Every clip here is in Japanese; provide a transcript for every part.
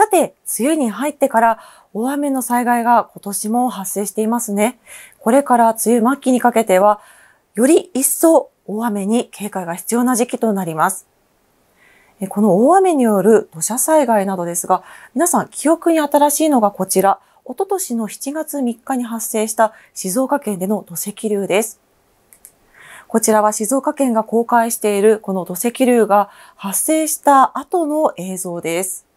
さて、梅雨に入ってから大雨の災害が今年も発生していますね。これから梅雨末期にかけては、より一層大雨に警戒が必要な時期となります。この大雨による土砂災害などですが、皆さん記憶に新しいのがこちら、おととしの7月3日に発生した静岡県での土石流です。こちらは静岡県が公開しているこの土石流が発生した後の映像です。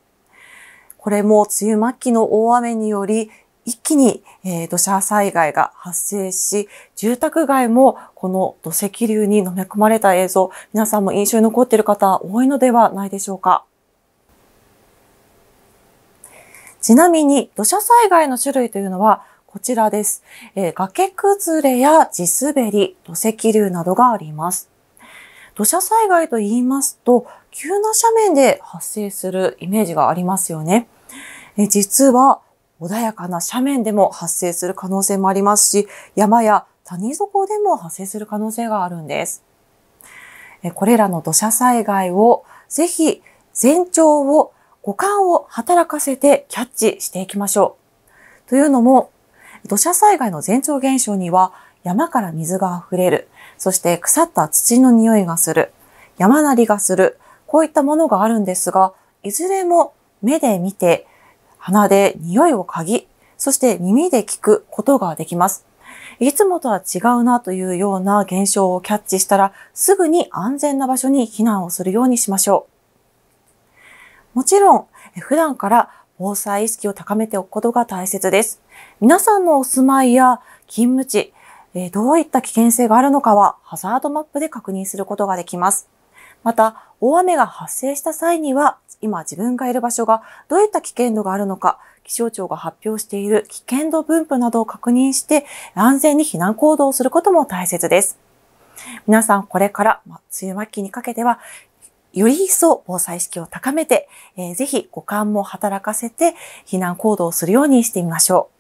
これも梅雨末期の大雨により、一気に、え土砂災害が発生し、住宅街もこの土石流に飲み込まれた映像、皆さんも印象に残っている方多いのではないでしょうか。ちなみに土砂災害の種類というのはこちらです。えー、崖崩れや地滑り、土石流などがあります。土砂災害と言いますと、急な斜面で発生するイメージがありますよね。え実は穏やかな斜面でも発生する可能性もありますし、山や谷底でも発生する可能性があるんです。えこれらの土砂災害をぜひ前兆を五感を働かせてキャッチしていきましょう。というのも、土砂災害の前兆現象には山から水が溢れる、そして腐った土の匂いがする、山なりがする、こういったものがあるんですが、いずれも目で見て鼻で匂いを嗅ぎ、そして耳で聞くことができます。いつもとは違うなというような現象をキャッチしたら、すぐに安全な場所に避難をするようにしましょう。もちろん、普段から防災意識を高めておくことが大切です。皆さんのお住まいや勤務地、どういった危険性があるのかは、ハザードマップで確認することができます。また、大雨が発生した際には、今自分がいる場所がどういった危険度があるのか、気象庁が発表している危険度分布などを確認して、安全に避難行動をすることも大切です。皆さん、これから、まあ、梅雨末期にかけては、より一層防災意識を高めて、えー、ぜひ五感も働かせて避難行動をするようにしてみましょう。